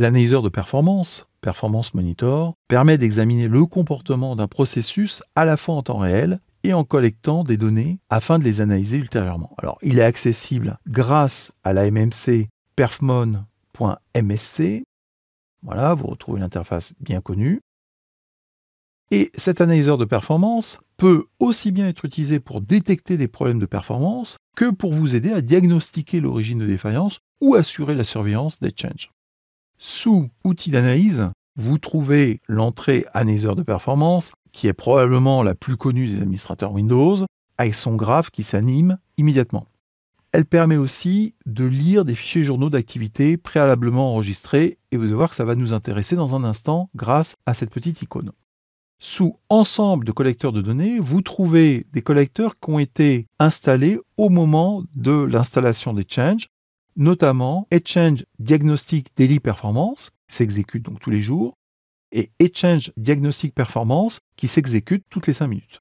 L'analyseur de performance, Performance Monitor, permet d'examiner le comportement d'un processus à la fois en temps réel et en collectant des données afin de les analyser ultérieurement. Alors, il est accessible grâce à la MMC perfmon.msc. Voilà, vous retrouvez l'interface bien connue. Et cet analyseur de performance peut aussi bien être utilisé pour détecter des problèmes de performance que pour vous aider à diagnostiquer l'origine de défaillance ou assurer la surveillance des changes. Sous outils d'analyse, vous trouvez l'entrée analyseur de performance, qui est probablement la plus connue des administrateurs Windows, avec ah, son graphe qui s'anime immédiatement. Elle permet aussi de lire des fichiers journaux d'activité préalablement enregistrés et vous allez voir que ça va nous intéresser dans un instant grâce à cette petite icône. Sous ensemble de collecteurs de données, vous trouvez des collecteurs qui ont été installés au moment de l'installation des changes notamment Exchange Diagnostic Daily Performance, qui s'exécute donc tous les jours, et Exchange Diagnostic Performance, qui s'exécute toutes les 5 minutes.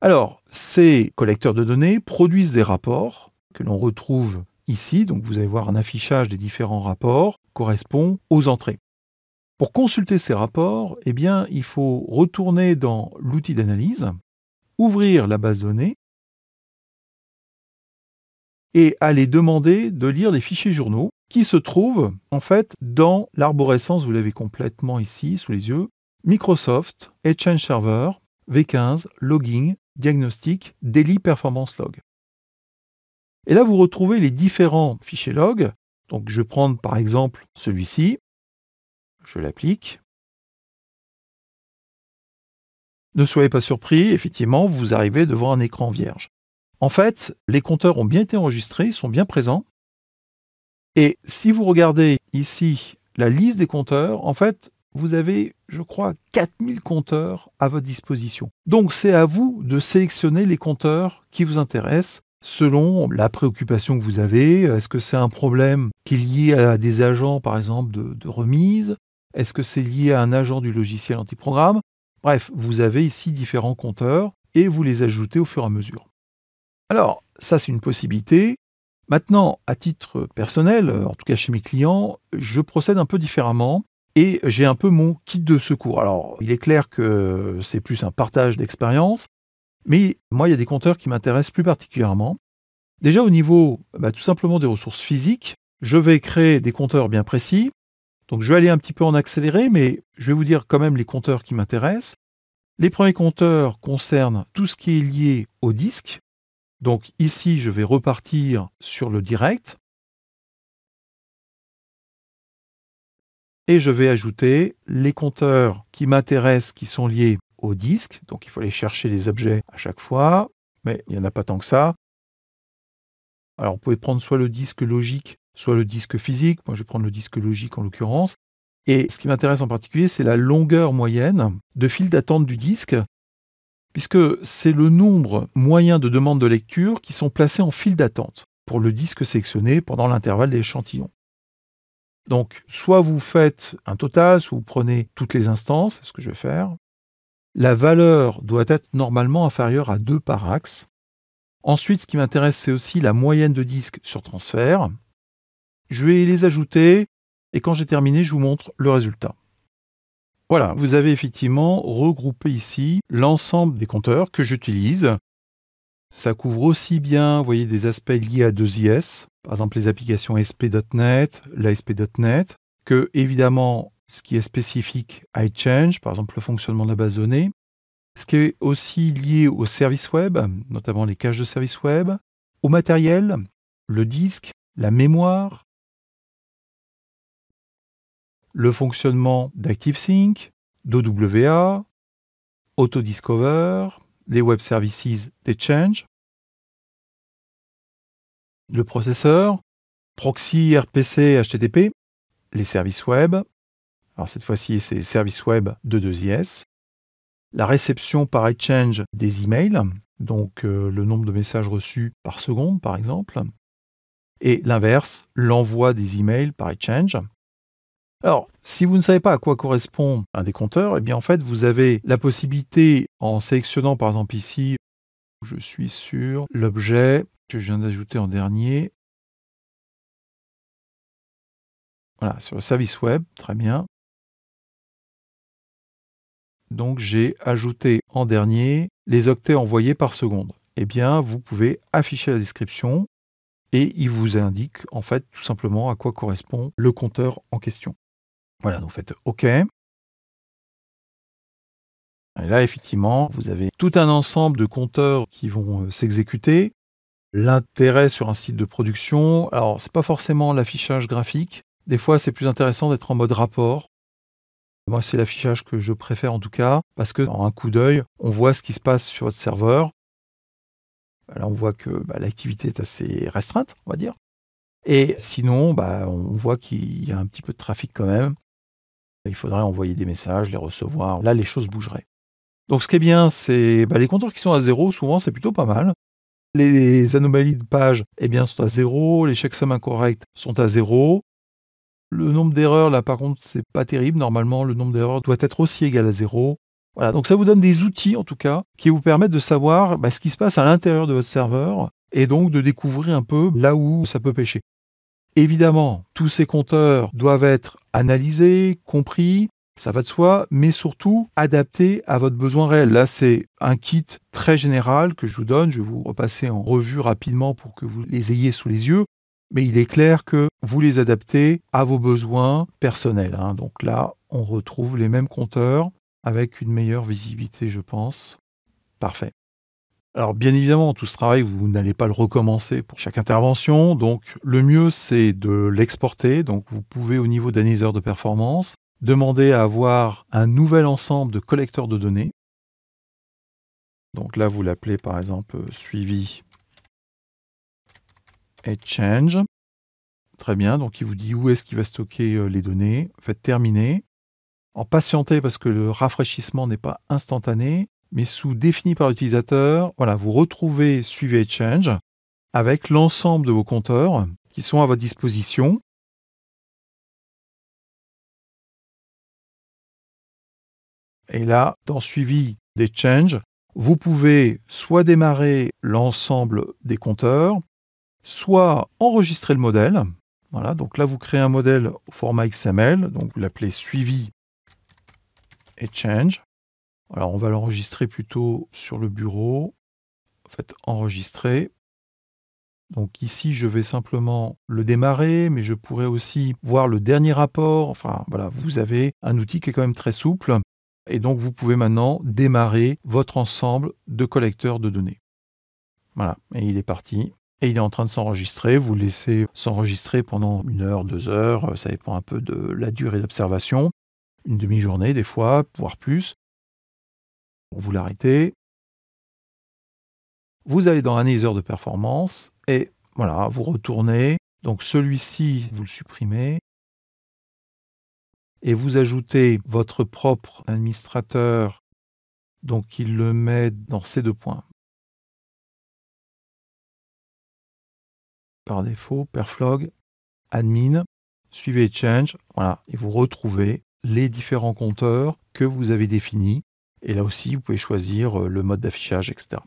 Alors, ces collecteurs de données produisent des rapports que l'on retrouve ici, donc vous allez voir un affichage des différents rapports correspond aux entrées. Pour consulter ces rapports, eh bien, il faut retourner dans l'outil d'analyse, ouvrir la base de données et à les demander de lire les fichiers journaux qui se trouvent en fait dans l'arborescence, vous l'avez complètement ici sous les yeux, Microsoft, Exchange Server, V15, Logging, Diagnostic, Daily Performance Log. Et là, vous retrouvez les différents fichiers log. Donc, je vais prendre par exemple celui-ci. Je l'applique. Ne soyez pas surpris, effectivement, vous arrivez devant un écran vierge. En fait, les compteurs ont bien été enregistrés, ils sont bien présents. Et si vous regardez ici la liste des compteurs, en fait, vous avez, je crois, 4000 compteurs à votre disposition. Donc c'est à vous de sélectionner les compteurs qui vous intéressent selon la préoccupation que vous avez. Est-ce que c'est un problème qui est lié à des agents, par exemple, de, remise Est-ce que c'est lié à un agent du logiciel antiprogramme Bref, vous avez ici différents compteurs et vous les ajoutez au fur et à mesure. Alors, ça, c'est une possibilité. Maintenant, à titre personnel, euh, en tout cas chez mes clients, je procède un peu différemment et j'ai un peu mon kit de secours. Alors, il est clair que c'est plus un partage d'expérience, mais moi, il y a des compteurs qui m'intéressent plus particulièrement. Déjà au niveau bah, tout simplement des ressources physiques, je vais créer des compteurs bien précis. Donc je vais aller un petit peu en accéléré, mais je vais vous dire quand même les compteurs qui m'intéressent. Les premiers compteurs concernent tout ce qui est lié au disque, donc ici, je vais repartir sur le direct. Et je vais ajouter les compteurs qui m'intéressent, qui sont liés au disque. Donc il faut aller chercher les objets à chaque fois, mais il n'y en a pas tant que ça. Alors vous pouvez prendre soit le disque logique, soit le disque physique. Moi je vais prendre le disque logique en l'occurrence. Et ce qui m'intéresse en particulier, c'est la longueur moyenne de fil d'attente du disque puisque c'est le nombre moyen de demandes de lecture qui sont placées en file d'attente pour le disque sélectionné pendant l'intervalle d'échantillons. Donc, soit vous faites un total, soit vous prenez toutes les instances, c'est ce que je vais faire. La valeur doit être normalement inférieure à 2 par axe. Ensuite, ce qui m'intéresse, c'est aussi la moyenne de disques sur transfert. Je vais les ajouter et quand j'ai terminé, je vous montre le résultat. Voilà, vous avez effectivement regroupé ici l'ensemble des compteurs que j'utilise. Ça couvre aussi bien, vous voyez, des aspects liés à 2IS, par exemple les applications SP.NET, l'ASP.NET, que évidemment ce qui est spécifique à iChange, par exemple le fonctionnement de la base donnée, ce qui est aussi lié aux services web, notamment les caches de services web, au matériel, le disque, la mémoire, le fonctionnement d'ActiveSync, d'OWA, Autodiscover, les web services d'Exchange, le processeur, proxy RPC HTTP, les services web, alors cette fois-ci c'est services web de 2IS, la réception par Exchange des emails, donc euh, le nombre de messages reçus par seconde par exemple, et l'inverse, l'envoi des emails par Exchange, alors, si vous ne savez pas à quoi correspond un des compteurs, eh en fait, vous avez la possibilité, en sélectionnant par exemple ici, je suis sur l'objet que je viens d'ajouter en dernier, voilà, sur le service web, très bien. Donc j'ai ajouté en dernier les octets envoyés par seconde. Eh bien, vous pouvez afficher la description et il vous indique en fait tout simplement à quoi correspond le compteur en question. Voilà, donc vous faites OK. Et là, effectivement, vous avez tout un ensemble de compteurs qui vont euh, s'exécuter. L'intérêt sur un site de production, alors ce n'est pas forcément l'affichage graphique. Des fois, c'est plus intéressant d'être en mode rapport. Moi, c'est l'affichage que je préfère en tout cas, parce que en un coup d'œil, on voit ce qui se passe sur votre serveur. Là, on voit que bah, l'activité est assez restreinte, on va dire. Et sinon, bah, on voit qu'il y a un petit peu de trafic quand même il faudrait envoyer des messages, les recevoir. Là, les choses bougeraient. Donc ce qui est bien, c'est bah, les compteurs qui sont à zéro, souvent c'est plutôt pas mal. Les anomalies de page eh bien, sont à zéro, les chèques incorrects sont à zéro. Le nombre d'erreurs, là par contre, c'est pas terrible. Normalement, le nombre d'erreurs doit être aussi égal à zéro. Voilà, donc ça vous donne des outils en tout cas qui vous permettent de savoir bah, ce qui se passe à l'intérieur de votre serveur et donc de découvrir un peu là où ça peut pêcher. Évidemment, tous ces compteurs doivent être analysés, compris, ça va de soi, mais surtout adaptés à votre besoin réel. Là, c'est un kit très général que je vous donne. Je vais vous repasser en revue rapidement pour que vous les ayez sous les yeux. Mais il est clair que vous les adaptez à vos besoins personnels. Hein. Donc là, on retrouve les mêmes compteurs avec une meilleure visibilité, je pense. Parfait. Alors bien évidemment, tout ce travail, vous n'allez pas le recommencer pour chaque intervention, donc le mieux c'est de l'exporter, donc vous pouvez au niveau d'analyseur de performance demander à avoir un nouvel ensemble de collecteurs de données. Donc là, vous l'appelez par exemple suivi et change. Très bien, donc il vous dit où est-ce qu'il va stocker euh, les données. Faites terminer. En patientez parce que le rafraîchissement n'est pas instantané mais sous défini par l'utilisateur, vous retrouvez et change » avec l'ensemble de vos compteurs qui sont à votre disposition. Et là, dans Suivi des changes, vous pouvez soit démarrer l'ensemble des compteurs, soit enregistrer le modèle. Voilà, donc là, vous créez un modèle au format XML, donc vous l'appelez Suivi et Change. Alors on va l'enregistrer plutôt sur le bureau. En fait, enregistrer. Donc ici, je vais simplement le démarrer, mais je pourrais aussi voir le dernier rapport. Enfin voilà, vous avez un outil qui est quand même très souple. Et donc vous pouvez maintenant démarrer votre ensemble de collecteurs de données. Voilà, et il est parti. Et il est en train de s'enregistrer. Vous le laissez s'enregistrer pendant une heure, deux heures. Ça dépend un peu de la durée d'observation. Une demi-journée des fois, voire plus vous l'arrêtez, vous allez dans Analyseur de performance et voilà, vous retournez. Donc celui-ci, vous le supprimez et vous ajoutez votre propre administrateur. Donc il le met dans ces deux points. Par défaut, perflog, admin, suivez change. Voilà, et vous retrouvez les différents compteurs que vous avez définis et là aussi, vous pouvez choisir euh, le mode d'affichage, etc.